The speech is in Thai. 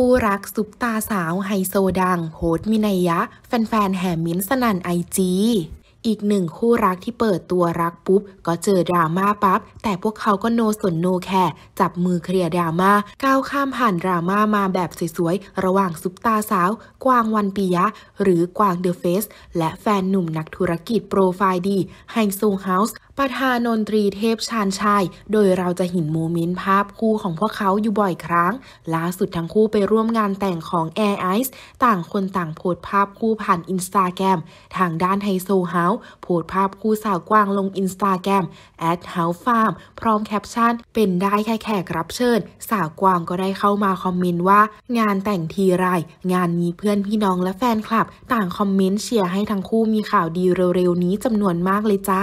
คู่รักซุปตาสาวไฮโซดังโฮดมินัยยะ แฟนๆแห่มิ้นสนันไอจีอีกหนึ่งคู่รักที่เปิดตัวรักปุ๊บ ก็เจอดราม่าปั๊บแต่พวกเขาก็โนสนโนแคร์จับมือเคลียร์ดราม่าก้าวข้ามผ่านดราม่ามาแบบสวยๆ ระหว่างซุปตาสาว กวางวันปิยะ หรือกวางเดอะเฟสและแฟนหนุ่มนักธุรกิจโปรไฟล์ดีไฮโซเฮาส์ประธานนตรีเทพชานชาย โดยเราจะเห็นโมเมนต์ภาพคู่ของพวกเขาอยู่บ่อยครั้งล่าสุดทั้งคู่ไปร่วมงานแต่งของ Air Ice ต่างคนต่างโพสภาพคู่ผ่านอินสตาแกรมทางด้านไฮโซเฮาสส์โพสภาพคู่สาวกวางลงอินสตาแกรมแอดเฮาฟาร์มพร้อมแคปชั่นเป็นได้แค่แขกรับเชิญ สาวกวางก็ได้เข้ามาคอมเมนต์ว่า งานแต่งทีไรงานนี้เพื่อนพี่น้องและแฟนคลับ ต่างคอมเมนต์เชียร์ให้ทั้งคู่มีข่าวดีเร็วๆนี้จำนวนมากเลยจ้า